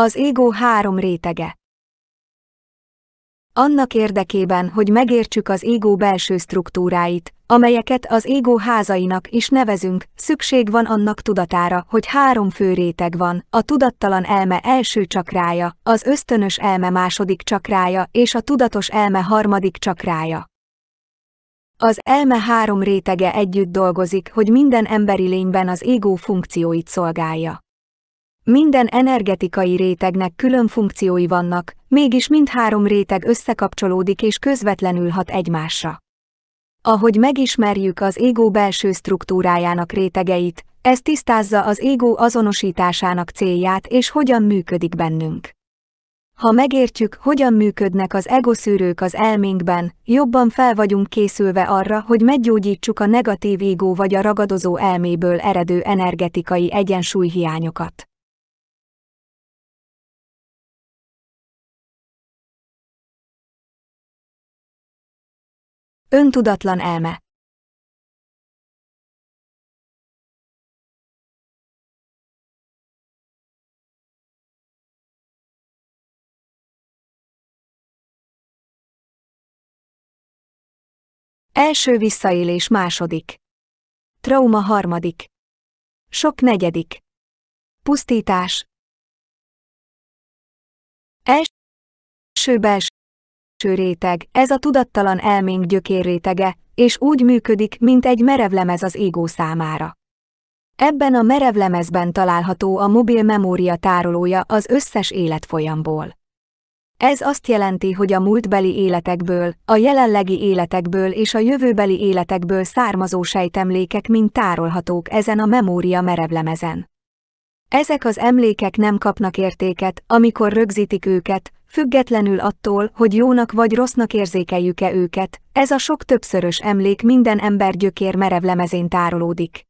Az égó három rétege. Annak érdekében, hogy megértsük az égó belső struktúráit, amelyeket az égó házainak is nevezünk, szükség van annak tudatára, hogy három fő réteg van, a tudattalan elme első csakrája, az ösztönös elme második csakrája és a tudatos elme harmadik csakrája. Az elme három rétege együtt dolgozik, hogy minden emberi lényben az égó funkcióit szolgálja. Minden energetikai rétegnek külön funkciói vannak, mégis mindhárom réteg összekapcsolódik és közvetlenül hat egymásra. Ahogy megismerjük az égó belső struktúrájának rétegeit, ez tisztázza az égó azonosításának célját és hogyan működik bennünk. Ha megértjük, hogyan működnek az egoszűrők az elménkben, jobban fel vagyunk készülve arra, hogy meggyógyítsuk a negatív égó vagy a ragadozó elméből eredő energetikai egyensúlyhiányokat. Öntudatlan elme. Első visszaélés második. Trauma harmadik. Sok negyedik. Pusztítás. Első belső réteg, ez a tudattalan elménk gyökérrétege, és úgy működik, mint egy merevlemez az égó számára. Ebben a merevlemezben található a mobil memória tárolója az összes életfolyamból. Ez azt jelenti, hogy a múltbeli életekből, a jelenlegi életekből és a jövőbeli életekből származó sejtemlékek mind tárolhatók ezen a memória merevlemezen. Ezek az emlékek nem kapnak értéket, amikor rögzítik őket, függetlenül attól, hogy jónak vagy rossznak érzékeljük-e őket, ez a sok többszörös emlék minden ember gyökér merev lemezén tárolódik.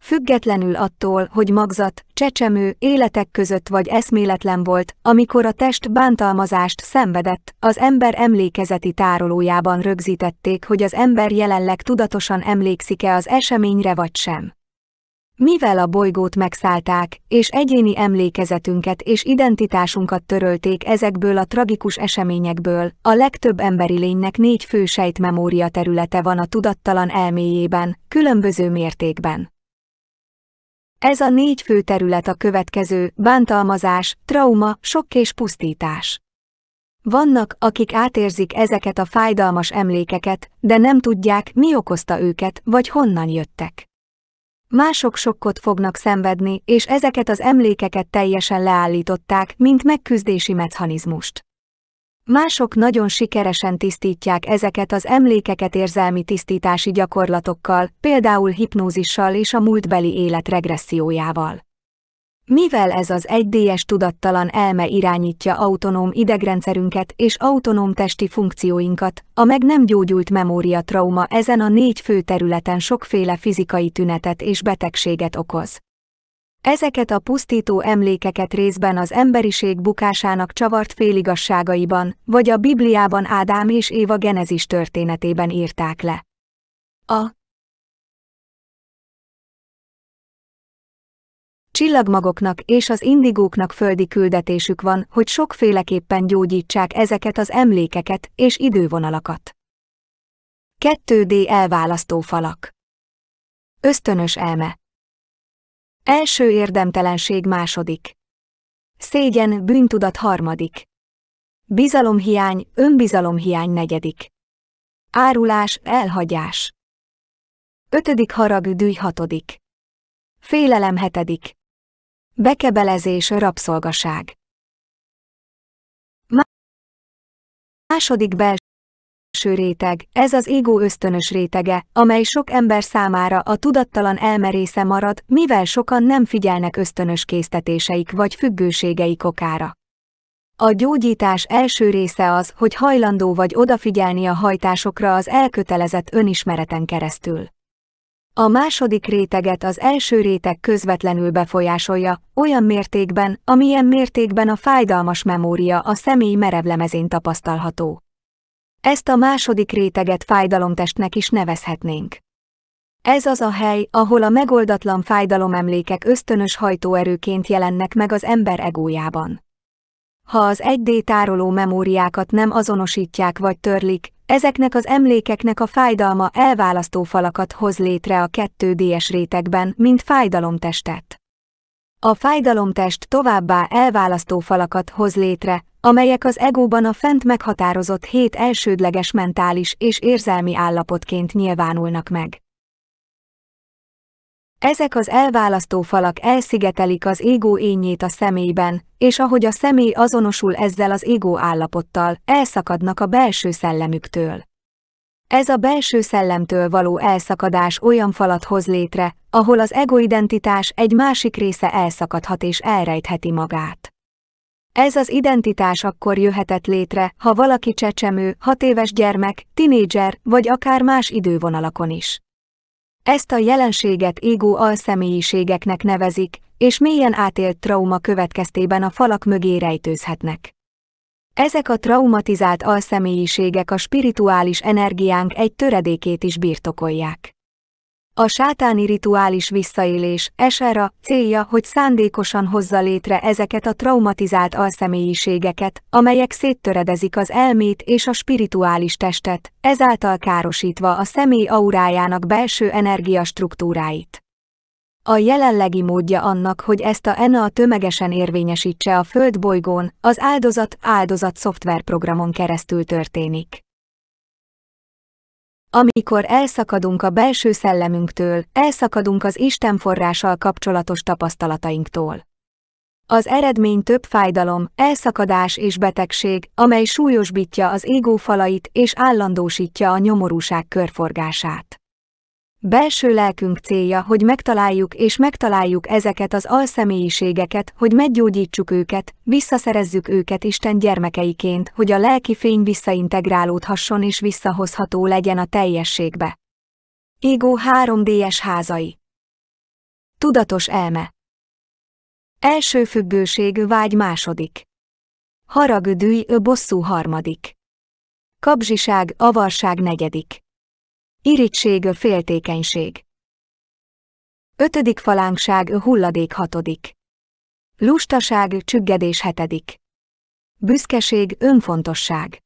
Függetlenül attól, hogy magzat, csecsemő, életek között vagy eszméletlen volt, amikor a test bántalmazást szenvedett, az ember emlékezeti tárolójában rögzítették, hogy az ember jelenleg tudatosan emlékszik-e az eseményre vagy sem. Mivel a bolygót megszállták, és egyéni emlékezetünket és identitásunkat törölték ezekből a tragikus eseményekből, a legtöbb emberi lénynek négy fő sejtmemória területe van a tudattalan elméjében, különböző mértékben. Ez a négy fő terület a következő, bántalmazás, trauma, sokk és pusztítás. Vannak, akik átérzik ezeket a fájdalmas emlékeket, de nem tudják, mi okozta őket, vagy honnan jöttek. Mások sokkot fognak szenvedni, és ezeket az emlékeket teljesen leállították, mint megküzdési mechanizmust. Mások nagyon sikeresen tisztítják ezeket az emlékeket érzelmi tisztítási gyakorlatokkal, például hipnózissal és a múltbeli élet regressziójával. Mivel ez az egydélyes tudattalan elme irányítja autonóm idegrendszerünket és autonóm testi funkcióinkat, a meg nem gyógyult memória trauma ezen a négy fő területen sokféle fizikai tünetet és betegséget okoz. Ezeket a pusztító emlékeket részben az emberiség bukásának csavart féligasságaiban, vagy a Bibliában Ádám és Éva genezis történetében írták le. A Csillagmagoknak és az indigóknak földi küldetésük van, hogy sokféleképpen gyógyítsák ezeket az emlékeket és idővonalakat. 2D elválasztó falak Ösztönös elme Első érdemtelenség második Szégyen, bűntudat harmadik Bizalomhiány, önbizalomhiány negyedik Árulás, elhagyás Ötödik haragű hatodik Félelem hetedik. Bekebelezés, rabszolgaság. Második belső réteg, ez az égó ösztönös rétege, amely sok ember számára a tudattalan elmerésze marad, mivel sokan nem figyelnek ösztönös késztetéseik vagy függőségeik okára. A gyógyítás első része az, hogy hajlandó vagy odafigyelni a hajtásokra az elkötelezett önismereten keresztül. A második réteget az első réteg közvetlenül befolyásolja, olyan mértékben, amilyen mértékben a fájdalmas memória a személy merevlemezén tapasztalható. Ezt a második réteget fájdalomtestnek is nevezhetnénk. Ez az a hely, ahol a megoldatlan fájdalomemlékek ösztönös hajtóerőként jelennek meg az ember egójában ha az 1D tároló memóriákat nem azonosítják vagy törlik, ezeknek az emlékeknek a fájdalma elválasztó falakat hoz létre a 2D-es rétegben, mint fájdalomtestet. A fájdalomtest továbbá elválasztó falakat hoz létre, amelyek az egóban a fent meghatározott hét elsődleges mentális és érzelmi állapotként nyilvánulnak meg. Ezek az elválasztó falak elszigetelik az égó ényét a személyben, és ahogy a személy azonosul ezzel az égó állapottal, elszakadnak a belső szellemüktől. Ez a belső szellemtől való elszakadás olyan falat hoz létre, ahol az egoidentitás egy másik része elszakadhat és elrejtheti magát. Ez az identitás akkor jöhetett létre, ha valaki csecsemő, hat éves gyermek, tinédzser vagy akár más idővonalakon is. Ezt a jelenséget égó alszemélyiségeknek nevezik, és mélyen átélt trauma következtében a falak mögé rejtőzhetnek. Ezek a traumatizált alszemélyiségek a spirituális energiánk egy töredékét is birtokolják. A sátáni rituális visszaélés, esera, célja, hogy szándékosan hozza létre ezeket a traumatizált alszemélyiségeket, amelyek széttöredezik az elmét és a spirituális testet, ezáltal károsítva a személy aurájának belső energiastruktúráit. A jelenlegi módja annak, hogy ezt a ENA tömegesen érvényesítse a bolygón, az áldozat-áldozat szoftverprogramon keresztül történik. Amikor elszakadunk a belső szellemünktől, elszakadunk az Isten forrással kapcsolatos tapasztalatainktól. Az eredmény több fájdalom, elszakadás és betegség, amely súlyosbítja az égó falait és állandósítja a nyomorúság körforgását. Belső lelkünk célja, hogy megtaláljuk és megtaláljuk ezeket az alszemélyiségeket, hogy meggyógyítsuk őket, visszaszerezzük őket Isten gyermekeiként, hogy a lelki fény visszaintegrálódhasson és visszahozható legyen a teljességbe. Égó 3D-es házai Tudatos elme Első függőség vágy második. Haragdűj bosszú harmadik. Kabzsiság, avarság negyedik. Irigység féltékenység. Ötödik falánkság hulladék hatodik. Lustaság csüggedés hetedik. Büszkeség önfontosság.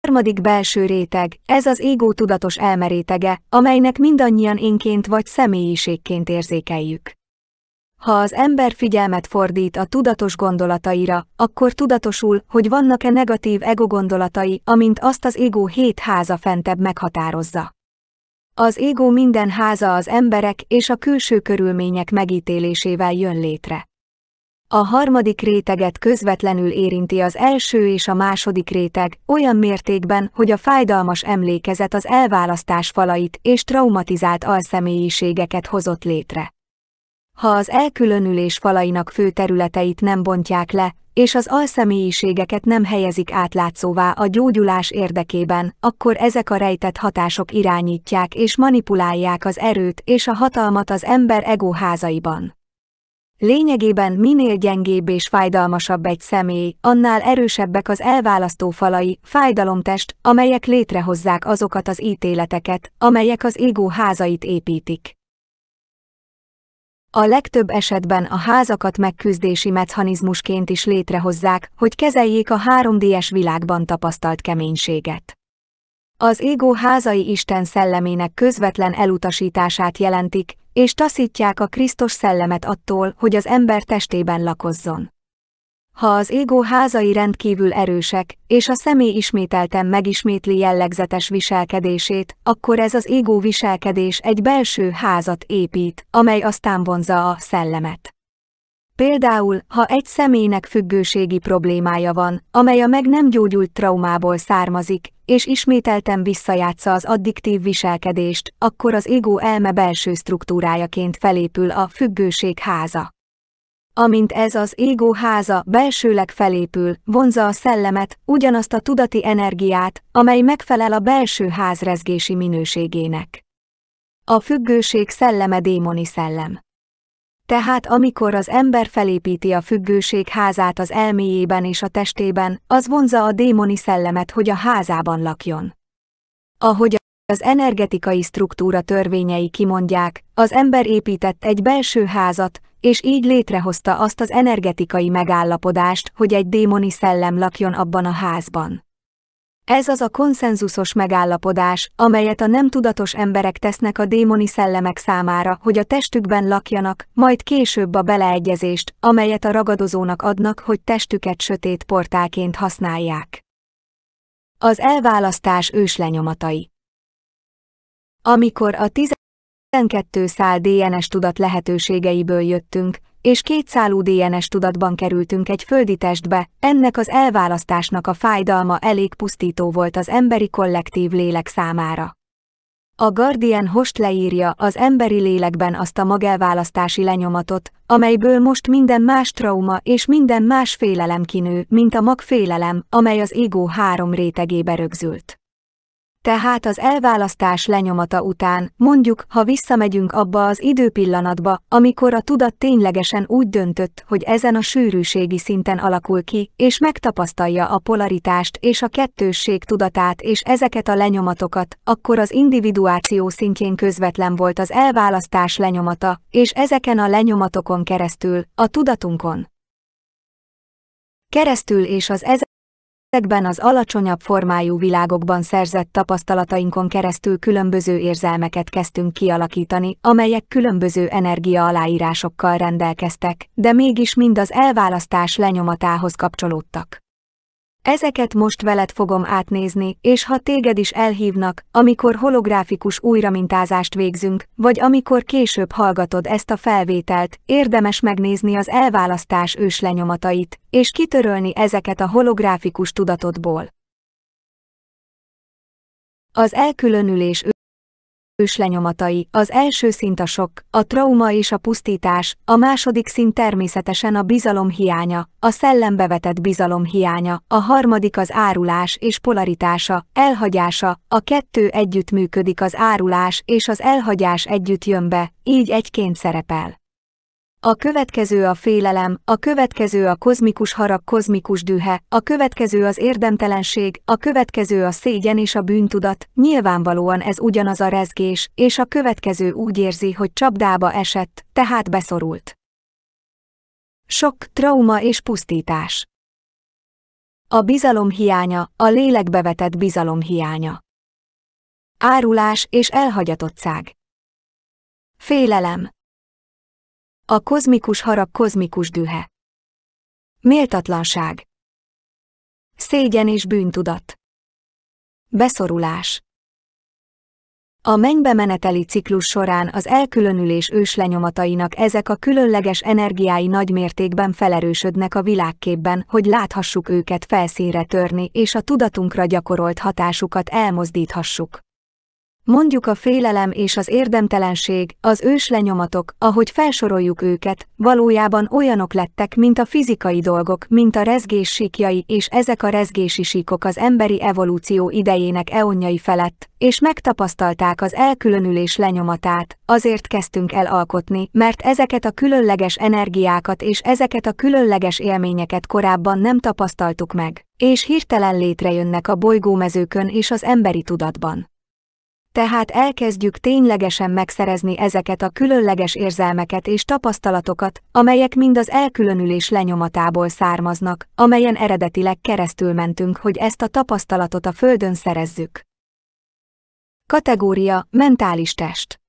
Harmadik belső réteg, ez az égó tudatos elmerétege, amelynek mindannyian énként vagy személyiségként érzékeljük. Ha az ember figyelmet fordít a tudatos gondolataira, akkor tudatosul, hogy vannak-e negatív ego gondolatai, amint azt az ego hét háza fentebb meghatározza. Az ego minden háza az emberek és a külső körülmények megítélésével jön létre. A harmadik réteget közvetlenül érinti az első és a második réteg, olyan mértékben, hogy a fájdalmas emlékezet az elválasztás falait és traumatizált alszemélyiségeket hozott létre ha az elkülönülés falainak fő területeit nem bontják le, és az alszemélyiségeket nem helyezik átlátszóvá a gyógyulás érdekében, akkor ezek a rejtett hatások irányítják és manipulálják az erőt és a hatalmat az ember egóházaiban. Lényegében minél gyengébb és fájdalmasabb egy személy, annál erősebbek az elválasztó falai, fájdalomtest, amelyek létrehozzák azokat az ítéleteket, amelyek az égó házait építik. A legtöbb esetben a házakat megküzdési mechanizmusként is létrehozzák, hogy kezeljék a 3D-es világban tapasztalt keménységet. Az égó házai Isten szellemének közvetlen elutasítását jelentik, és taszítják a Krisztus szellemet attól, hogy az ember testében lakozzon. Ha az égó házai rendkívül erősek, és a személy ismételten megismétli jellegzetes viselkedését, akkor ez az égó viselkedés egy belső házat épít, amely aztán vonza a szellemet. Például, ha egy személynek függőségi problémája van, amely a meg nem gyógyult traumából származik, és ismételten visszajátsza az addiktív viselkedést, akkor az égó elme belső struktúrájaként felépül a függőség háza. Amint ez az égó háza belsőleg felépül, vonza a szellemet, ugyanazt a tudati energiát, amely megfelel a belső ház rezgési minőségének. A függőség szelleme démoni szellem. Tehát amikor az ember felépíti a függőség házát az elméjében és a testében, az vonza a démoni szellemet, hogy a házában lakjon. Ahogy az energetikai struktúra törvényei kimondják, az ember épített egy belső házat, és így létrehozta azt az energetikai megállapodást, hogy egy démoni szellem lakjon abban a házban. Ez az a konszenzusos megállapodás, amelyet a nem tudatos emberek tesznek a démoni szellemek számára, hogy a testükben lakjanak, majd később a beleegyezést, amelyet a ragadozónak adnak, hogy testüket sötét portálként használják. Az elválasztás őslenyomatai Amikor a tizen... 12 szál DNS tudat lehetőségeiből jöttünk, és szálú DNS tudatban kerültünk egy földi testbe, ennek az elválasztásnak a fájdalma elég pusztító volt az emberi kollektív lélek számára. A Guardian host leírja az emberi lélekben azt a magelválasztási lenyomatot, amelyből most minden más trauma és minden más félelem kinő, mint a magfélelem, amely az égó három rétegébe rögzült. Tehát az elválasztás lenyomata után, mondjuk, ha visszamegyünk abba az időpillanatba, amikor a tudat ténylegesen úgy döntött, hogy ezen a sűrűségi szinten alakul ki, és megtapasztalja a polaritást és a kettősség tudatát és ezeket a lenyomatokat, akkor az individuáció szintjén közvetlen volt az elválasztás lenyomata, és ezeken a lenyomatokon keresztül, a tudatunkon keresztül és az ezek Ezekben az alacsonyabb formájú világokban szerzett tapasztalatainkon keresztül különböző érzelmeket kezdtünk kialakítani, amelyek különböző energia aláírásokkal rendelkeztek, de mégis mind az elválasztás lenyomatához kapcsolódtak. Ezeket most veled fogom átnézni, és ha téged is elhívnak, amikor holográfikus újramintázást végzünk, vagy amikor később hallgatod ezt a felvételt, érdemes megnézni az elválasztás lenyomatait, és kitörölni ezeket a holográfikus tudatodból. Az elkülönülés lenyomatai, az első szint a sok, a trauma és a pusztítás, a második szint természetesen a bizalom hiánya, a szellembe vetett bizalom hiánya, a harmadik az árulás és polaritása, elhagyása, a kettő együtt működik az árulás és az elhagyás együtt jön be, így egyként szerepel a következő a félelem, a következő a kozmikus harag, kozmikus dühe, a következő az érdemtelenség, a következő a szégyen és a bűntudat, nyilvánvalóan ez ugyanaz a rezgés, és a következő úgy érzi, hogy csapdába esett, tehát beszorult. Sok, trauma és pusztítás. A bizalom hiánya, a lélekbe vetett bizalom hiánya. Árulás és elhagyatottság. Félelem, a kozmikus harag kozmikus dühe. Méltatlanság. Szégyen és bűntudat. Beszorulás. A mennybe meneteli ciklus során az elkülönülés őslenyomatainak ezek a különleges energiái nagymértékben felerősödnek a világképben, hogy láthassuk őket felszínre törni és a tudatunkra gyakorolt hatásukat elmozdíthassuk. Mondjuk a félelem és az érdemtelenség, az ős lenyomatok, ahogy felsoroljuk őket, valójában olyanok lettek, mint a fizikai dolgok, mint a rezgés síkjai, és ezek a rezgési síkok az emberi evolúció idejének eonjai felett, és megtapasztalták az elkülönülés lenyomatát, azért kezdtünk el alkotni, mert ezeket a különleges energiákat és ezeket a különleges élményeket korábban nem tapasztaltuk meg, és hirtelen létrejönnek a bolygómezőkön és az emberi tudatban tehát elkezdjük ténylegesen megszerezni ezeket a különleges érzelmeket és tapasztalatokat, amelyek mind az elkülönülés lenyomatából származnak, amelyen eredetileg keresztül mentünk, hogy ezt a tapasztalatot a Földön szerezzük. Kategória Mentális test